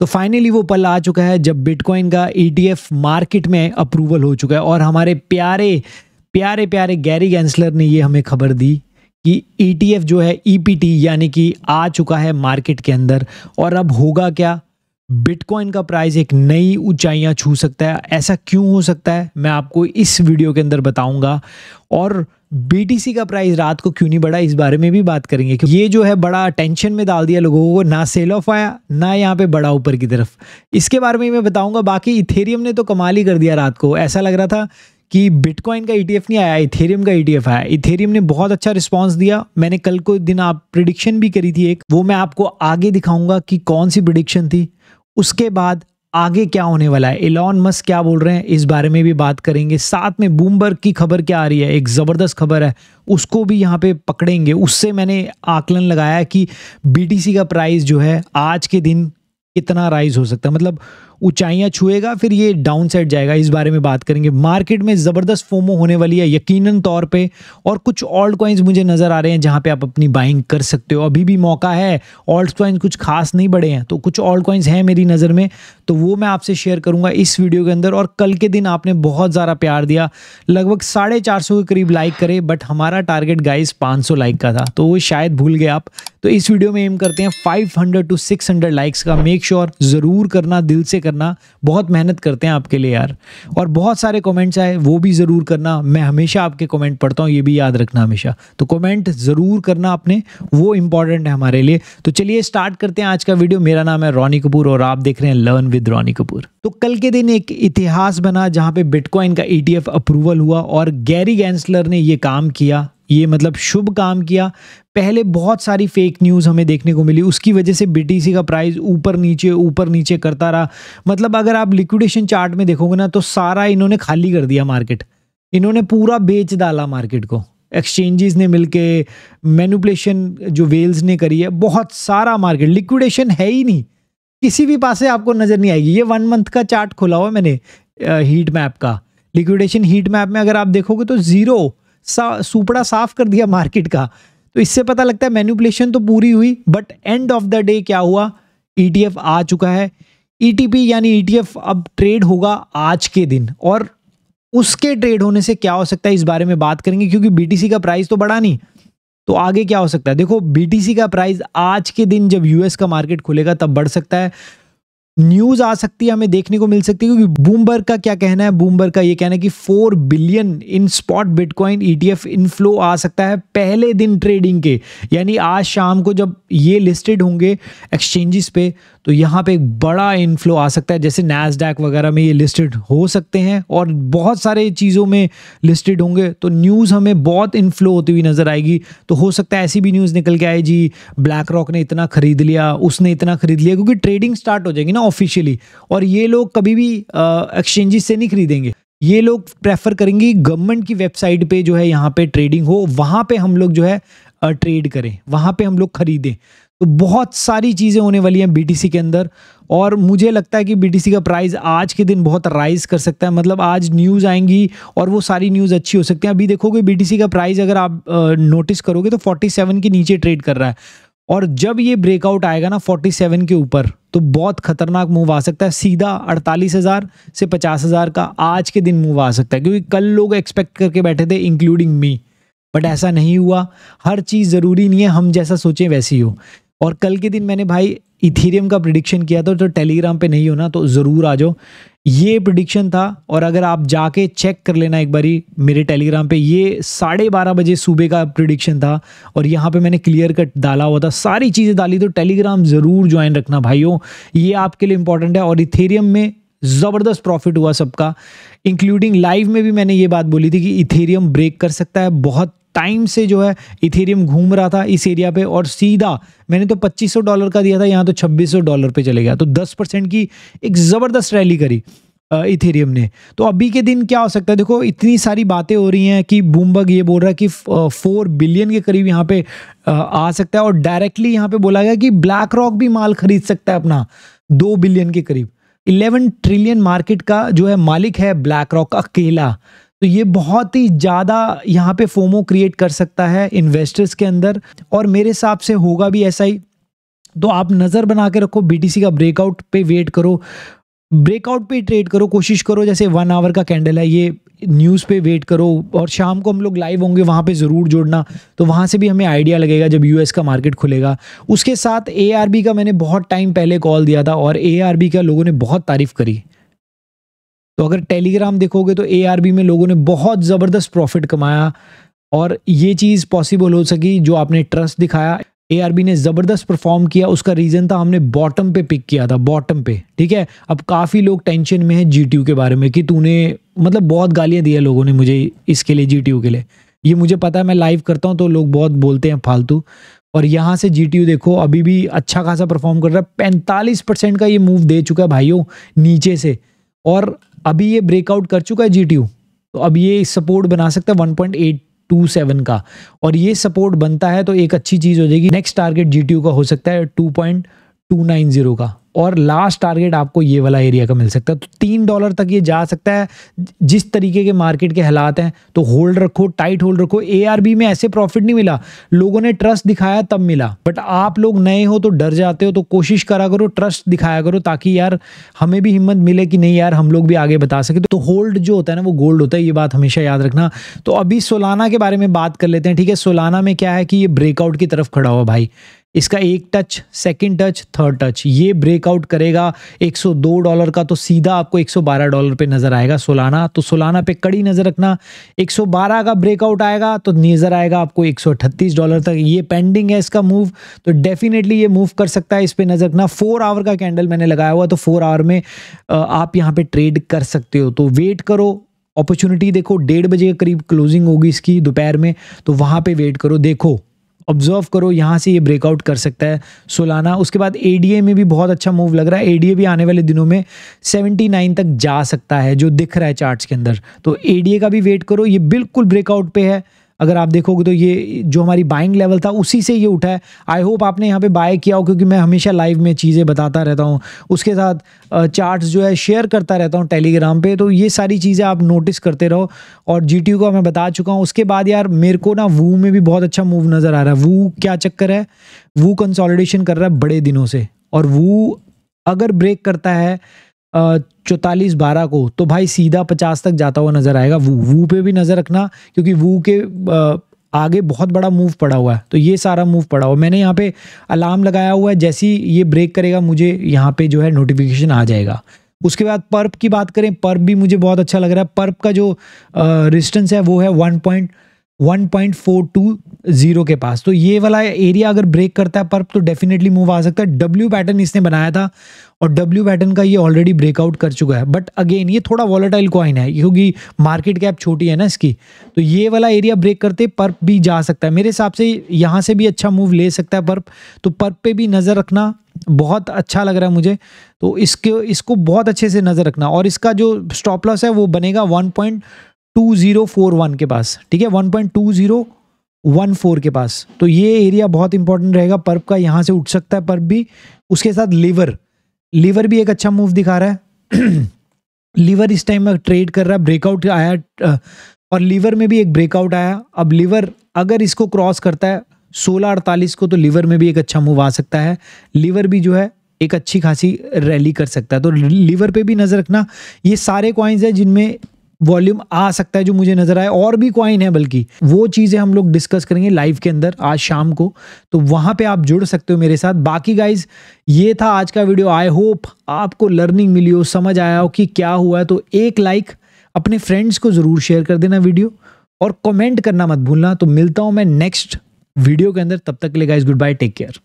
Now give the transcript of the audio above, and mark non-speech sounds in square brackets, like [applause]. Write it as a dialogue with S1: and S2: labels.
S1: तो फाइनली वो पल आ चुका है जब बिटकॉइन का ईटीएफ e मार्केट में अप्रूवल हो चुका है और हमारे प्यारे प्यारे प्यारे गैरी गैंसलर ने ये हमें खबर दी कि ईटीएफ e जो है ईपीटी e यानी कि आ चुका है मार्केट के अंदर और अब होगा क्या बिटकॉइन का प्राइस एक नई ऊंचाइयां छू सकता है ऐसा क्यों हो सकता है मैं आपको इस वीडियो के अंदर बताऊंगा और बीटीसी का प्राइस रात को क्यों नहीं बढ़ा इस बारे में भी बात करेंगे क्योंकि ये जो है बड़ा टेंशन में डाल दिया लोगों को ना सेल ऑफ आया ना यहाँ पे बड़ा ऊपर की तरफ इसके बारे में मैं बताऊंगा बाकी इथेरियम ने तो कमाल ही कर दिया रात को ऐसा लग रहा था कि बिटकॉइन का ईटीएफ e नहीं आया इथेरियम का ईटीएफ e आया इथेरियम ने बहुत अच्छा रिस्पांस दिया मैंने कल को दिन आप प्रिडिक्शन भी करी थी एक वो मैं आपको आगे दिखाऊंगा कि कौन सी प्रिडिक्शन थी उसके बाद आगे क्या होने वाला है इलॉन मस्क क्या बोल रहे हैं इस बारे में भी बात करेंगे साथ में बूमबर्ग की खबर क्या आ रही है एक ज़बरदस्त खबर है उसको भी यहाँ पे पकड़ेंगे उससे मैंने आकलन लगाया कि बीटीसी का प्राइस जो है आज के दिन कितना राइज हो सकता है मतलब ऊंचाइयां छुएगा फिर ये डाउन साइड जाएगा इस बारे में बात करेंगे मार्केट में ज़बरदस्त फोमो होने वाली है यकीनन तौर पे और कुछ ऑल्ट कॉइन्स मुझे नज़र आ रहे हैं जहाँ पे आप अपनी बाइंग कर सकते हो अभी भी मौका है ऑल्ट कॉइन्स कुछ खास नहीं बढ़े हैं तो कुछ ऑल्ट कॉइन्स हैं मेरी नज़र में तो वो मैं आपसे शेयर करूँगा इस वीडियो के अंदर और कल के दिन आपने बहुत ज़्यादा प्यार दिया लगभग साढ़े के करीब लाइक करे बट हमारा टारगेट गाइस पाँच लाइक का था तो वो शायद भूल गए आप तो इस वीडियो में एम करते हैं 500 टू 600 लाइक्स का मेक श्योर sure, ज़रूर करना दिल से करना बहुत मेहनत करते हैं आपके लिए यार और बहुत सारे कमेंट्स आए वो भी ज़रूर करना मैं हमेशा आपके कमेंट पढ़ता हूँ ये भी याद रखना हमेशा तो कमेंट ज़रूर करना अपने वो इंपॉर्टेंट है हमारे लिए तो चलिए स्टार्ट करते हैं आज का वीडियो मेरा नाम है रोनी कपूर और आप देख रहे हैं लर्न विद रोनी कपूर तो कल के दिन एक इतिहास बना जहां पे बिटकॉइन का ईटीएफ e अप्रूवल हुआ और गैरी गैंसलर ने ये काम किया ये मतलब शुभ काम किया पहले बहुत सारी फेक न्यूज़ हमें देखने को मिली उसकी वजह से बीटीसी का प्राइस ऊपर नीचे ऊपर नीचे करता रहा मतलब अगर आप लिक्विडेशन चार्ट में देखोगे ना तो सारा इन्होंने खाली कर दिया मार्केट इन्होंने पूरा बेच डाला मार्केट को एक्सचेंजेस ने मिलके मैनुपलेशन जो वेल्स ने करी है बहुत सारा मार्केट लिक्विडेशन है ही नहीं किसी भी पास आपको नज़र नहीं आएगी ये वन मंथ का चार्ट खोला हुआ मैंने हीट मैप का लिक्विडेशन हीट मैप में अगर आप देखोगे तो ज़ीरो सा, सुपड़ा साफ कर दिया मार्केट का तो इससे पता लगता है मैन्युपुलेशन तो पूरी हुई but end of the day क्या हुआ ईटीएफ e आ चुका है ईटीपी e यानी ईटीएफ e अब ट्रेड होगा आज के दिन और उसके ट्रेड होने से क्या हो सकता है इस बारे में बात करेंगे क्योंकि बीटीसी का प्राइस तो बढ़ा नहीं तो आगे क्या हो सकता है देखो बीटीसी का प्राइस आज के दिन जब यूएस का मार्केट खुलेगा तब बढ़ सकता है न्यूज आ सकती है हमें देखने को मिल सकती है क्योंकि बूमबर्ग का क्या कहना है बूमबर्ग का ये कहना है कि four billion in spot bitcoin ETF inflow आ सकता है पहले दिन ट्रेडिंग के यानी आज शाम को जब ये लिस्टेड होंगे एक्सचेंजेस पे तो यहाँ पे एक बड़ा इनफ्लो आ सकता है जैसे नैसडैक वगैरह में ये लिस्टेड हो सकते हैं और बहुत सारे चीज़ों में लिस्टेड होंगे तो न्यूज़ हमें बहुत इनफ्लो होती हुई नज़र आएगी तो हो सकता है ऐसी भी न्यूज़ निकल के आए जी ब्लैक रॉक ने इतना ख़रीद लिया उसने इतना ख़रीद लिया क्योंकि ट्रेडिंग स्टार्ट हो जाएगी ना ऑफिशियली और ये लोग कभी भी एक्सचेंजेस से नहीं खरीदेंगे ये लोग प्रेफर करेंगे गवर्नमेंट की वेबसाइट पे जो है यहाँ पे ट्रेडिंग हो वहाँ पे हम लोग जो है ट्रेड करें वहाँ पे हम लोग खरीदें तो बहुत सारी चीज़ें होने वाली हैं बी के अंदर और मुझे लगता है कि बी का प्राइस आज के दिन बहुत राइज कर सकता है मतलब आज न्यूज़ आएंगी और वो सारी न्यूज़ अच्छी हो सकती है अभी देखोगे बी का प्राइस अगर आप नोटिस करोगे तो 47 के नीचे ट्रेड कर रहा है और जब ये ब्रेकआउट आएगा ना 47 के ऊपर तो बहुत खतरनाक मूव आ सकता है सीधा अड़तालीस हज़ार से पचास हज़ार का आज के दिन मूव आ सकता है क्योंकि कल लोग एक्सपेक्ट करके बैठे थे इंक्लूडिंग मी बट ऐसा नहीं हुआ हर चीज़ ज़रूरी नहीं है हम जैसा सोचें वैसी हो और कल के दिन मैंने भाई इथेरियम का प्रिडिक्शन किया था तो टेलीग्राम पे नहीं होना तो ज़रूर आ जाओ ये प्रिडिक्शन था और अगर आप जाके चेक कर लेना एक बारी मेरे टेलीग्राम पे ये साढ़े बारह बजे सुबह का प्रिडिक्शन था और यहाँ पे मैंने क्लियर कट डाला हुआ था सारी चीज़ें डाली तो टेलीग्राम ज़रूर ज्वाइन रखना भाइयों ये आपके लिए इंपॉर्टेंट है और इथेरियम में ज़बरदस्त प्रॉफिट हुआ सबका इंक्लूडिंग लाइव में भी मैंने ये बात बोली थी कि इथेरियम ब्रेक कर सकता है बहुत टाइम से जो है इथेरियम घूम रहा था इस एरिया पे और सीधा मैंने तो 2500 डॉलर का दिया था यहाँ तो 2600 डॉलर पे चले गया तो 10 परसेंट की एक ज़बरदस्त रैली करी इथेरियम ने तो अभी के दिन क्या हो सकता है देखो इतनी सारी बातें हो रही हैं कि बूमबग ये बोल रहा है कि फोर बिलियन के करीब यहाँ पे आ सकता है और डायरेक्टली यहाँ पे बोला गया कि ब्लैक रॉक भी माल खरीद सकता है अपना दो बिलियन के करीब इलेवन ट्रिलियन मार्केट का जो है मालिक है ब्लैक रॉक अकेला तो ये बहुत ही ज़्यादा यहाँ पे फोमो क्रिएट कर सकता है इन्वेस्टर्स के अंदर और मेरे हिसाब से होगा भी ऐसा ही तो आप नज़र बना के रखो बी का ब्रेकआउट पे वेट करो ब्रेकआउट पे ट्रेड करो कोशिश करो जैसे वन आवर का कैंडल है ये न्यूज़ पे वेट करो और शाम को हम लोग लाइव होंगे वहाँ पे ज़रूर जोड़ना तो वहाँ से भी हमें आइडिया लगेगा जब यूएस का मार्केट खुलेगा उसके साथ एआरबी का मैंने बहुत टाइम पहले कॉल दिया था और एआरबी का लोगों ने बहुत तारीफ़ करी तो अगर टेलीग्राम देखोगे तो ए में लोगों ने बहुत ज़बरदस्त प्रॉफिट कमाया और ये चीज़ पॉसिबल हो सकी जो आपने ट्रस्ट दिखाया ए ने ज़बरदस्त परफॉर्म किया उसका रीज़न था हमने बॉटम पे पिक किया था बॉटम पे ठीक है अब काफ़ी लोग टेंशन में हैं जी के बारे में कि तूने मतलब बहुत गालियाँ दी है लोगों ने मुझे इसके लिए जी के लिए ये मुझे पता है मैं लाइव करता हूँ तो लोग बहुत बोलते हैं फालतू और यहाँ से जी देखो अभी भी अच्छा खासा परफॉर्म कर रहा है पैंतालीस परसेंट का ये मूव दे चुका है भाइयों नीचे से और अभी ये ब्रेकआउट कर चुका है जी तो अब ये सपोर्ट बना सकता है 1.827 का और ये सपोर्ट बनता है तो एक अच्छी चीज़ हो जाएगी नेक्स्ट टारगेट जी का हो सकता है 2.290 का और लास्ट टारगेट आपको ये वाला एरिया का मिल सकता है तो तीन डॉलर तक ये जा सकता है जिस तरीके के मार्केट के हालात हैं तो होल्ड रखो टाइट होल्ड रखो ए में ऐसे प्रॉफिट नहीं मिला लोगों ने ट्रस्ट दिखाया तब मिला बट आप लोग नए हो तो डर जाते हो तो कोशिश करा करो ट्रस्ट दिखाया करो ताकि यार हमें भी हिम्मत मिले कि नहीं यार हम लोग भी आगे बता सके तो होल्ड जो होता है ना वो गोल्ड होता है ये बात हमेशा याद रखना तो अभी सोलाना के बारे में बात कर लेते हैं ठीक है सोलाना में क्या है कि ये ब्रेकआउट की तरफ खड़ा हुआ भाई इसका एक touch second touch third touch ये ब्रेकआउट करेगा 102 डॉलर का तो सीधा आपको 112 डॉलर पे नज़र आएगा सोलाना तो सोलाना पे कड़ी नज़र रखना 112 का ब्रेकआउट आएगा तो नज़र आएगा आपको 138 डॉलर तक ये पेंडिंग है इसका मूव तो डेफिनेटली ये मूव कर सकता है इस पर नज़र रखना फोर आवर का कैंडल मैंने लगाया हुआ तो फोर आवर में आप यहाँ पर ट्रेड कर सकते हो तो वेट करो अपॉर्चुनिटी देखो डेढ़ बजे के करीब क्लोजिंग होगी इसकी दोपहर में तो वहाँ पे वेट करो देखो ऑब्जर्व करो यहाँ से ये ब्रेकआउट कर सकता है सोलाना उसके बाद ए में भी बहुत अच्छा मूव लग रहा है ए भी आने वाले दिनों में 79 तक जा सकता है जो दिख रहा है चार्ट्स के अंदर तो ए का भी वेट करो ये बिल्कुल ब्रेकआउट पे है अगर आप देखोगे तो ये जो हमारी बाइंग लेवल था उसी से ये उठा है आई होप आपने यहाँ पे बाय किया हो क्योंकि मैं हमेशा लाइव में चीज़ें बताता रहता हूँ उसके साथ चार्ट्स जो है शेयर करता रहता हूँ टेलीग्राम पे तो ये सारी चीज़ें आप नोटिस करते रहो और जी का मैं बता चुका हूँ उसके बाद यार मेरे को ना वू में भी बहुत अच्छा मूव नज़र आ रहा है वू क्या चक्कर है वू कंसोलिडेशन कर रहा है बड़े दिनों से और वो अगर ब्रेक करता है चौतालीस बारह को तो भाई सीधा पचास तक जाता हुआ नज़र आएगा वू वू पे भी नज़र रखना क्योंकि वू के आगे बहुत बड़ा मूव पड़ा हुआ है तो ये सारा मूव पड़ा हुआ मैंने यहाँ पे अलार्म लगाया हुआ है जैसे ही ये ब्रेक करेगा मुझे यहाँ पे जो है नोटिफिकेशन आ जाएगा उसके बाद पर्प की बात करें पर्प भी मुझे बहुत अच्छा लग रहा है पर्प का जो रिस्टेंस है वो है वन पॉइंट 1.420 के पास तो ये वाला एरिया अगर ब्रेक करता है पर्प तो डेफिनेटली मूव आ सकता है डब्ल्यू पैटर्न इसने बनाया था और डब्ल्यू पैटर्न का ये ऑलरेडी ब्रेकआउट कर चुका है बट अगेन ये थोड़ा वॉलेटाइल क्वाइन है क्योंकि मार्केट कैप छोटी है ना इसकी तो ये वाला एरिया ब्रेक करते पर्प भी जा सकता है मेरे हिसाब से यहाँ से भी अच्छा मूव ले सकता है पर्प तो पर्प पे भी नज़र रखना बहुत अच्छा लग रहा है मुझे तो इसके इसको बहुत अच्छे से नज़र रखना और इसका जो स्टॉप लॉस है वो बनेगा वन पॉइंट 2041 के पास ठीक है 1.2014 के पास तो ये एरिया बहुत इंपॉर्टेंट रहेगा पर्प का यहाँ से उठ सकता है पर्प भी उसके साथ लीवर लीवर भी एक अच्छा मूव दिखा रहा है लीवर [clears throat] इस टाइम में ट्रेड कर रहा है ब्रेकआउट आया और लीवर में भी एक ब्रेकआउट आया अब लीवर अगर इसको क्रॉस करता है सोलह अड़तालीस को तो लीवर में भी एक अच्छा मूव आ सकता है लीवर भी जो है एक अच्छी खासी रैली कर सकता है तो लीवर पे भी नज़र रखना ये सारे कॉइन्स हैं जिनमें वॉल्यूम आ सकता है जो मुझे नजर आए और भी क्वाइन है बल्कि वो चीजें हम लोग डिस्कस करेंगे लाइव के अंदर आज शाम को तो वहां पे आप जुड़ सकते हो मेरे साथ बाकी गाइज ये था आज का वीडियो आई होप आपको लर्निंग मिली हो समझ आया हो कि क्या हुआ है तो एक लाइक अपने फ्रेंड्स को जरूर शेयर कर देना वीडियो और कमेंट करना मत भूलना तो मिलता हूं मैं नेक्स्ट वीडियो के अंदर तब तक के लिए guys goodbye take care